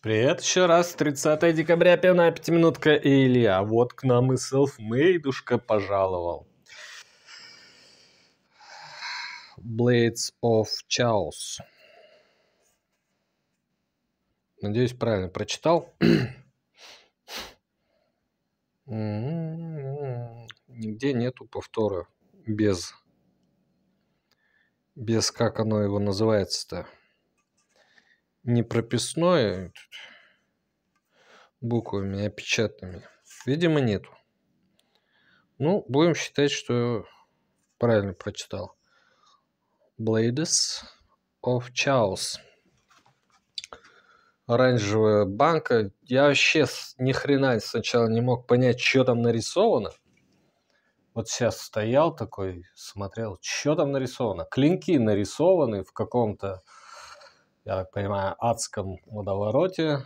Привет еще раз, 30 декабря, пивная пятиминутка и Илья. Вот к нам и селфмейдушка пожаловал. Blades of Chaos. Надеюсь, правильно прочитал. Нигде нету повтора без без как оно его называется-то не прописное буквами, а печатными. Видимо, нету. Ну, будем считать, что правильно прочитал. Blades of Chaos. Оранжевая банка. Я вообще ни хрена сначала не мог понять, что там нарисовано. Вот сейчас стоял такой, смотрел, что там нарисовано. Клинки нарисованы в каком-то я так понимаю, адском водовороте.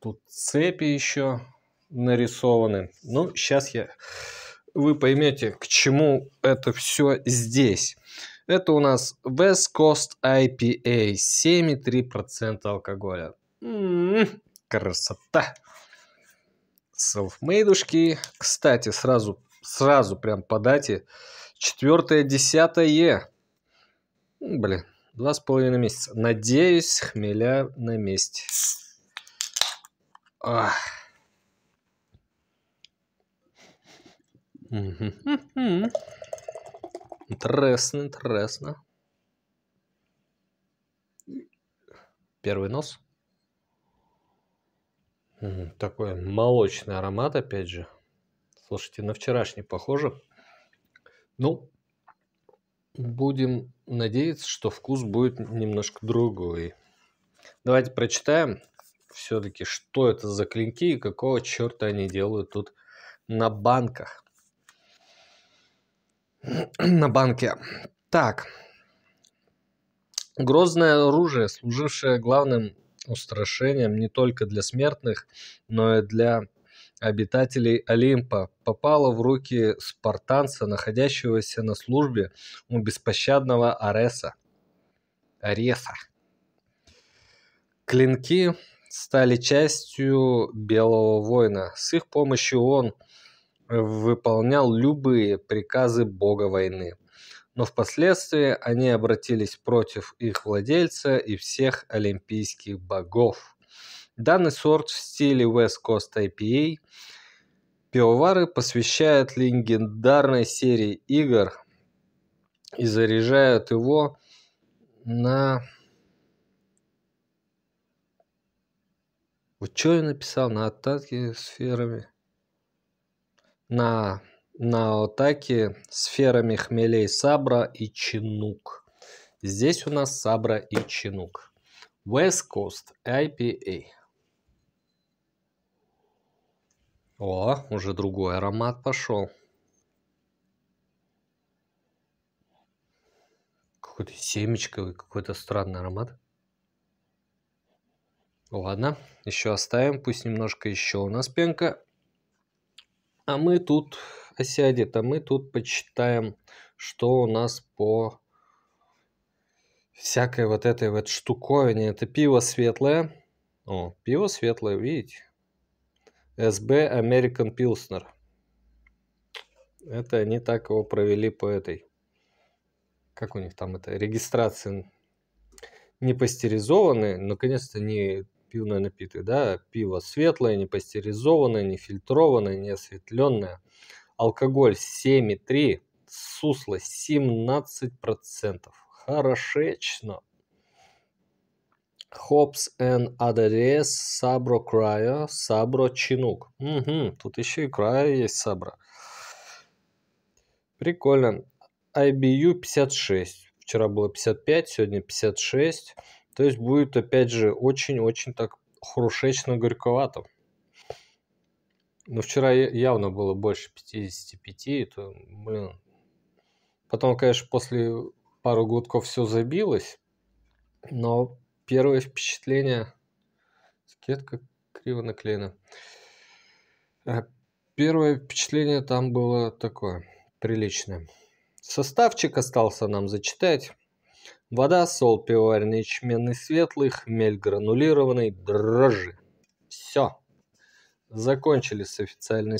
Тут цепи еще нарисованы. Ну, сейчас я... вы поймете, к чему это все здесь. Это у нас West Coast IPA, 7,3% алкоголя. М-м-м, красота! Селфмейдушки. Кстати, сразу, сразу прям по дате. Четвертое, десятое. Блин, Два с половиной месяца. Надеюсь, хмеля на месте. Интересно, интересно. Первый нос. Такой молочный аромат, опять же. Слушайте, на вчерашний похоже. Ну, Будем надеяться, что вкус будет немножко другой. Давайте прочитаем все-таки, что это за клинки и какого черта они делают тут на банках. на банке. Так. Грозное оружие, служившее главным устрашением не только для смертных, но и для обитателей Олимпа, попала в руки спартанца, находящегося на службе у беспощадного Ареса. Ареса. Клинки стали частью Белого воина. С их помощью он выполнял любые приказы бога войны. Но впоследствии они обратились против их владельца и всех олимпийских богов. Данный сорт в стиле West Coast IPA пивовары посвящают легендарной серии игр и заряжают его на... Вот что я написал? На атаке сферами. На, на атаке сферами хмелей Сабра и Чинук. Здесь у нас Сабра и Чинук. West Coast IPA. О, уже другой аромат пошел. Какой-то семечковый, какой-то странный аромат. Ладно, еще оставим, пусть немножко еще у нас пенка. А мы тут осядет, а мы тут почитаем, что у нас по всякой вот этой вот штуковине. Это пиво светлое. О, пиво светлое, видите? СБ American Pilsner. Это они так его провели по этой. Как у них там это? Регистрация не пастеризованные, наконец-то не пивной напиток, да, пиво светлое, не пастеризованное, не фильтрованное, не осветленное. Алкоголь 7,3, сусло 17%. Хорошечно. Hops and ADRS Sabro Cryo Sabro Chinook. Угу, тут еще и Cryo есть Sabro. Прикольно. IBU 56. Вчера было 55, сегодня 56. То есть будет, опять же, очень-очень так хрушечно-горьковато. Но вчера явно было больше 55, это, блин. Потом, конечно, после пару глотков все забилось, но Первое впечатление. Скетка криво наклеена. Э, первое впечатление там было такое, приличное. Составчик остался нам зачитать. Вода, сол, пивоваренный ячменный светлый, хмель гранулированный, дрожжи. Все. Закончили с официальной...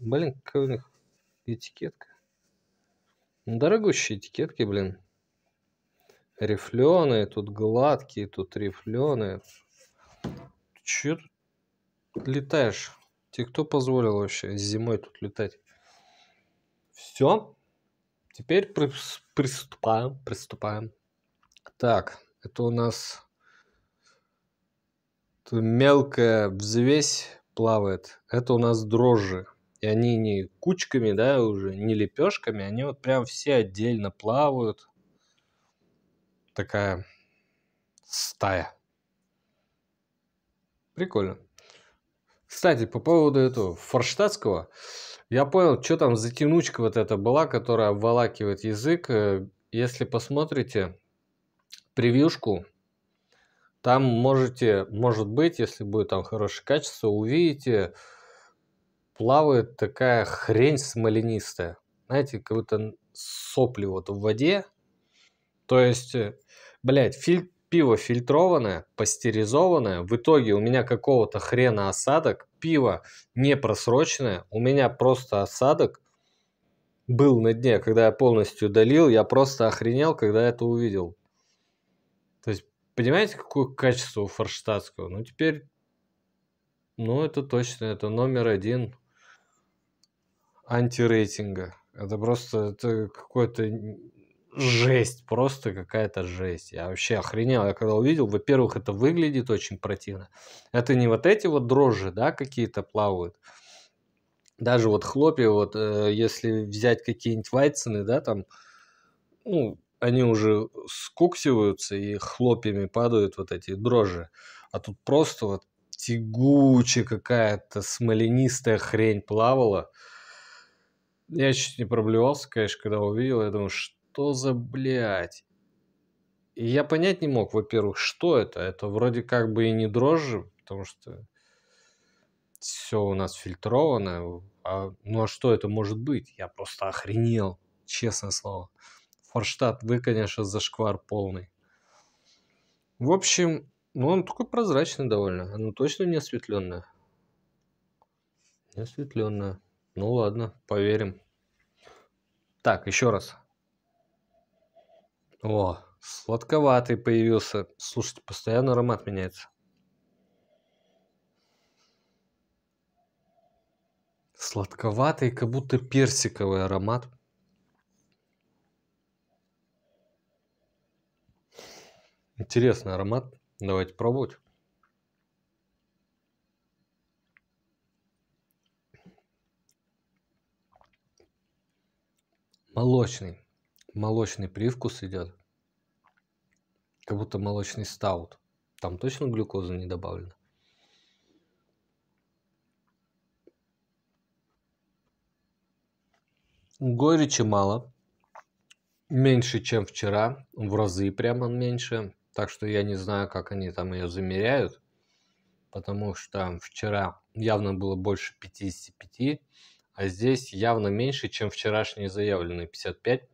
Блин, какая у них этикетка. Дорогущие этикетки, блин рифленые, тут гладкие, тут рифленые. Че тут летаешь? Тебе кто позволил вообще зимой тут летать? Все. Теперь приступаем. Приступаем. Так, это у нас тут мелкая взвесь плавает. Это у нас дрожжи. И они не кучками, да, уже, не лепешками, они вот прям все отдельно плавают такая стая. Прикольно. Кстати, по поводу этого форштадтского, я понял, что там затянучка вот эта была, которая обволакивает язык. Э, если посмотрите превьюшку, там можете, может быть, если будет там хорошее качество, увидите, плавает такая хрень смоленистая. Знаете, как будто сопли вот в воде, то есть, э, блядь, фильтр пиво фильтрованное, пастеризованное, в итоге у меня какого-то хрена осадок, пиво не просроченное, у меня просто осадок был на дне, когда я полностью долил, я просто охренел, когда это увидел. То есть, понимаете, какое качество у форштадтского? Ну, теперь, ну, это точно, это номер один антирейтинга. Это просто это какой-то жесть, просто какая-то жесть. Я вообще охренел, я когда увидел, во-первых, это выглядит очень противно. Это не вот эти вот дрожжи, да, какие-то плавают. Даже вот хлопья, вот э, если взять какие-нибудь вайцены, да, там, ну, они уже скуксиваются и хлопьями падают вот эти дрожжи. А тут просто вот тягучая какая-то смоленистая хрень плавала. Я чуть не проблевался, конечно, когда увидел. Я думаю, что что за блядь? И я понять не мог, во-первых, что это. Это вроде как бы и не дрожжи, потому что все у нас фильтровано. А, ну а что это может быть? Я просто охренел, честное слово. Форштадт, вы, конечно, зашквар полный. В общем, ну он такой прозрачный довольно. Оно точно не осветленное. Не осветленное. Ну ладно, поверим. Так, еще раз. О, сладковатый появился. Слушайте, постоянно аромат меняется. Сладковатый, как будто персиковый аромат. Интересный аромат. Давайте пробовать. Молочный молочный привкус идет. Как будто молочный стаут. Там точно глюкоза не добавлена? Горечи мало. Меньше, чем вчера. В разы прямо меньше. Так что я не знаю, как они там ее замеряют. Потому что вчера явно было больше 55, а здесь явно меньше, чем вчерашний заявленный 55.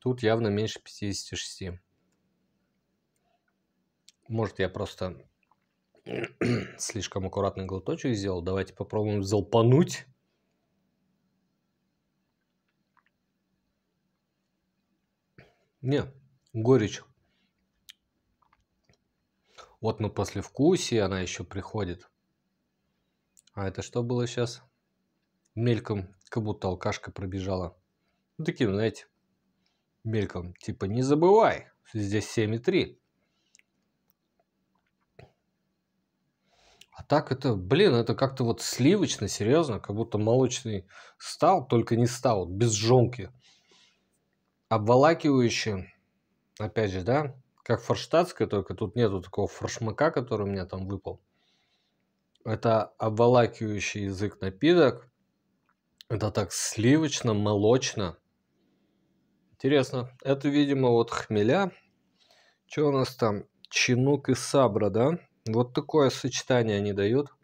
Тут явно меньше 56. Может, я просто слишком аккуратный глоточек сделал. Давайте попробуем залпануть. Не, горечь. Вот на послевкусие она еще приходит. А это что было сейчас? Мельком, как будто алкашка пробежала. Ну, такие, знаете, мельком, типа, не забывай, здесь 7,3. А так это, блин, это как-то вот сливочно, серьезно, как будто молочный стал, только не стал, без жонки. Обволакивающий, опять же, да, как форштадтская, только тут нету такого форшмака, который у меня там выпал. Это обволакивающий язык напиток. Это так сливочно, молочно. Интересно, это, видимо, вот хмеля. Что у нас там? Чинук и сабра, да? Вот такое сочетание они дают.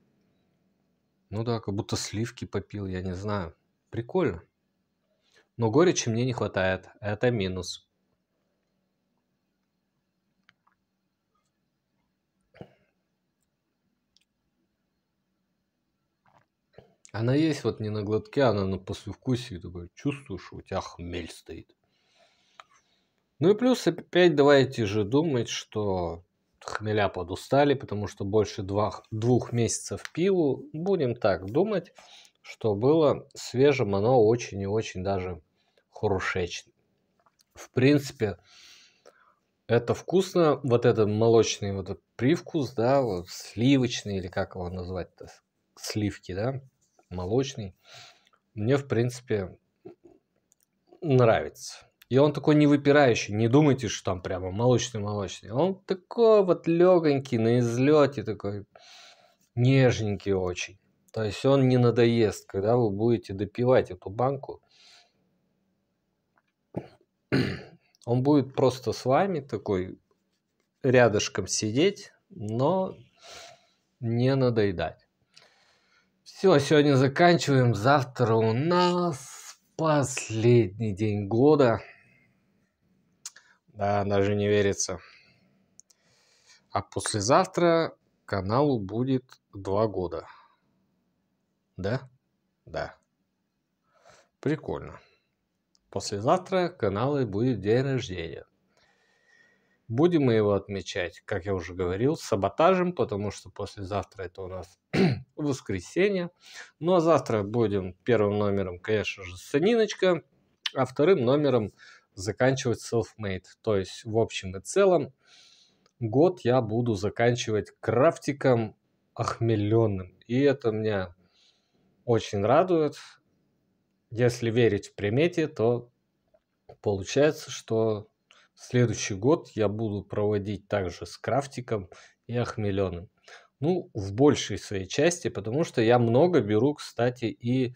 Ну да, как будто сливки попил, я не знаю. Прикольно. Но горечи мне не хватает. Это минус. Она есть вот не на глотке, она на послевкусии. Такой, чувствуешь, у тебя хмель стоит. Ну и плюс опять давайте же думать, что хмеля подустали, потому что больше двух двух месяцев пиву. Будем так думать, что было свежим, оно очень и очень даже хорошечно. В принципе, это вкусно, вот этот молочный вот этот привкус, да, вот сливочный, или как его назвать-то, сливки, да, молочный, мне, в принципе, нравится. И он такой не выпирающий, не думайте, что там прямо молочный-молочный. Он такой вот легонький, на излете такой, нежненький очень. То есть он не надоест, когда вы будете допивать эту банку. Он будет просто с вами такой рядышком сидеть, но не надоедать. Все, сегодня заканчиваем. Завтра у нас последний день года. Да, даже не верится. А послезавтра каналу будет два года. Да? Да. Прикольно. Послезавтра каналу будет день рождения. Будем мы его отмечать, как я уже говорил, с саботажем, потому что послезавтра это у нас воскресенье. Ну а завтра будем первым номером, конечно же, с Саниночка, а вторым номером – заканчивать self-made. То есть, в общем и целом, год я буду заканчивать крафтиком охмеленным. И это меня очень радует. Если верить в примете, то получается, что следующий год я буду проводить также с крафтиком и охмеленным. Ну, в большей своей части, потому что я много беру, кстати, и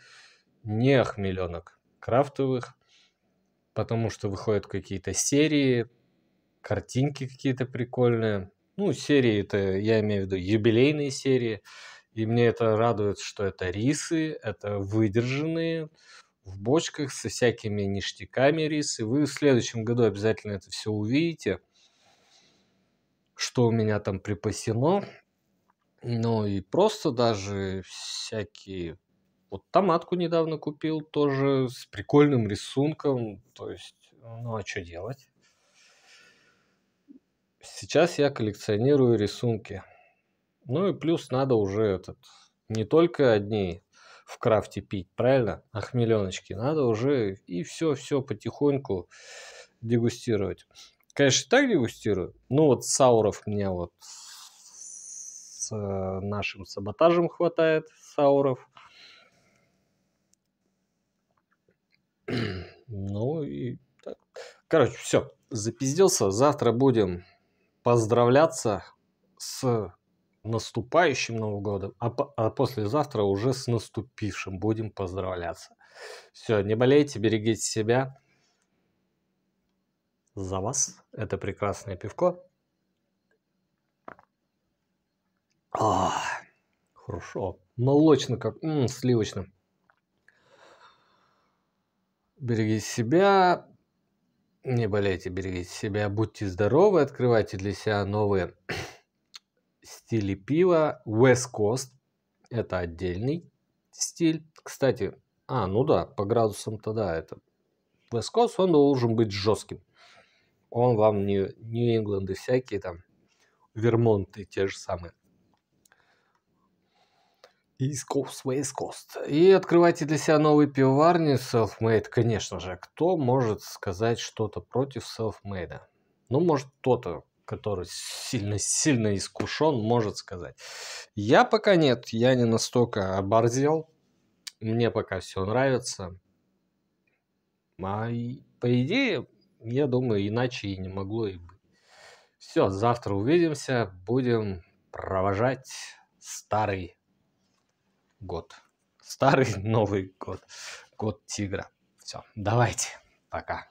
не охмеленок крафтовых, потому что выходят какие-то серии, картинки какие-то прикольные. Ну, серии это, я имею в виду, юбилейные серии. И мне это радует, что это рисы, это выдержанные в бочках со всякими ништяками рисы. Вы в следующем году обязательно это все увидите, что у меня там припасено. Ну и просто даже всякие вот томатку недавно купил тоже с прикольным рисунком. То есть, ну а что делать? Сейчас я коллекционирую рисунки. Ну и плюс надо уже этот не только одни в крафте пить, правильно? Охмеленочки. А надо уже и все-все потихоньку дегустировать. Конечно, так дегустирую. Ну вот сауров мне вот с э, нашим саботажем хватает, сауров. Ну и так. Короче, все, запиздился. Завтра будем поздравляться с наступающим Новым годом, а, по- а послезавтра уже с наступившим будем поздравляться. Все, не болейте, берегите себя. За вас это прекрасное пивко. А, хорошо. Молочно, как м-м, сливочно берегите себя, не болейте, берегите себя, будьте здоровы, открывайте для себя новые стили пива. West Coast – это отдельный стиль. Кстати, а, ну да, по градусам тогда это. West Coast, он должен быть жестким. Он вам не Нью-Ингланды всякие там, Вермонты те же самые. East Coast, West Coast. И открывайте для себя новые пивоварни. made конечно же. Кто может сказать что-то против self-made? Ну, может, кто-то, который сильно-сильно искушен, может сказать. Я пока нет, я не настолько оборзел. Мне пока все нравится. А по идее, я думаю, иначе и не могло и быть. Все, завтра увидимся, будем провожать старый год. Старый Новый год. Год тигра. Все, давайте. Пока.